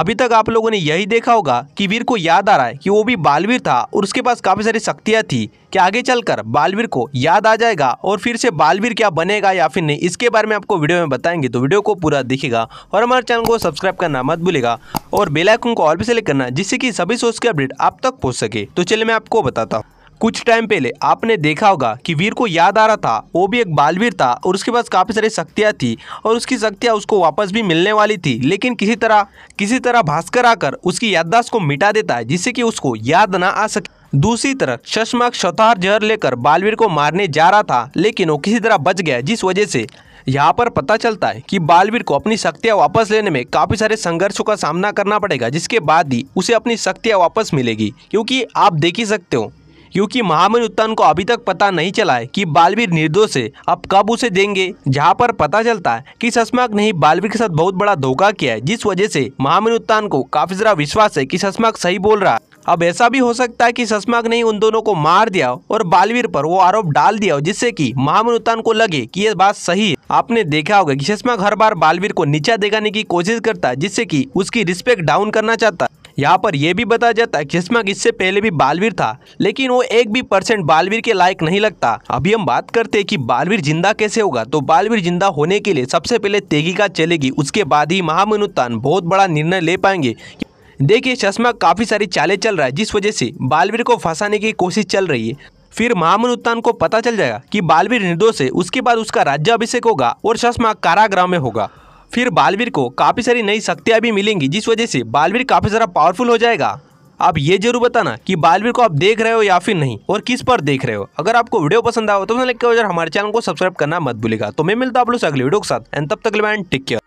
अभी तक आप लोगों ने यही देखा होगा कि वीर को याद आ रहा है कि वो भी बालवीर था और उसके पास काफी सारी शक्तियां थी कि आगे चलकर बालवीर को याद आ जाएगा और फिर से बालवीर क्या बनेगा या फिर नहीं इसके बारे में आपको वीडियो में बताएंगे तो वीडियो को पूरा दिखेगा और हमारे चैनल को सब्सक्राइब करना मत भूलेगा और बेलाइकन को ऑल पे सेलेक्ट करना जिससे कि सभी सोच के अपडेट आप तक पहुँच सके तो चलिए मैं आपको बताता हूँ कुछ टाइम पहले आपने देखा होगा कि वीर को याद आ रहा था वो भी एक बालवीर था और उसके पास काफ़ी सारी शक्तियाँ थी और उसकी शक्तियाँ उसको वापस भी मिलने वाली थी लेकिन किसी तरह किसी तरह भास्कर आकर उसकी याददाश्त को मिटा देता है जिससे कि उसको याद ना आ सके दूसरी तरफ चश्मक शतार जहर लेकर बालवीर को मारने जा रहा था लेकिन वो किसी तरह बच गया जिस वजह से यहाँ पर पता चलता है कि बालवीर को अपनी शक्तियाँ वापस लेने में काफ़ी सारे संघर्षों का सामना करना पड़ेगा जिसके बाद ही उसे अपनी शक्तियाँ वापस मिलेगी क्योंकि आप देख ही सकते हो क्योंकि महावीर उत्तान को अभी तक पता नहीं चला है कि बालवीर निर्दोष है अब कब उसे देंगे जहाँ पर पता चलता है कि सस्माक ने बालवीर के साथ बहुत बड़ा धोखा किया है जिस वजह से महावीर उत्तान को काफी जरा विश्वास है कि सस्माक सही बोल रहा है अब ऐसा भी हो सकता है कि सस्माक ने उन दोनों को मार दिया और बालवीर पर वो आरोप डाल दिया जिससे कि उत्तान को लगे कि ये बात सही है आपने देखा होगा कि सस्माक हर बार बालवीर को नीचा दिखाने की कोशिश करता है जिससे कि उसकी रिस्पेक्ट डाउन करना चाहता है यहाँ पर यह भी बताया जाता है कि इससे पहले भी बालवीर था लेकिन वो एक भी परसेंट बालवीर के लायक नहीं लगता अभी हम बात करते हैं कि बालवीर जिंदा कैसे होगा तो बालवीर जिंदा होने के लिए सबसे पहले तेगिका चलेगी उसके बाद ही महामनुतान बहुत बड़ा निर्णय ले पाएंगे देखिए चश्मा काफ़ी सारी चालें चल रहा है जिस वजह से बालवीर को फंसाने की कोशिश चल रही है फिर महामन उत्तान को पता चल जाएगा कि बालवीर निर्दोष है उसके बाद उसका राज्य अभिषेक होगा और चश्मा कारागृह में होगा फिर बालवीर को काफ़ी सारी नई शक्तियां भी मिलेंगी जिस वजह से बालवीर काफ़ी सारा पावरफुल हो जाएगा आप ये जरूर बताना कि बालवीर को आप देख रहे हो या फिर नहीं और किस पर देख रहे हो अगर आपको वीडियो पसंद आया तो लाइक करो हमारे चैनल को सब्सक्राइब करना मत भूलेगा तो मैं मिलता आप लोग अगले वीडियो के साथ एंड तब तक टिक केयर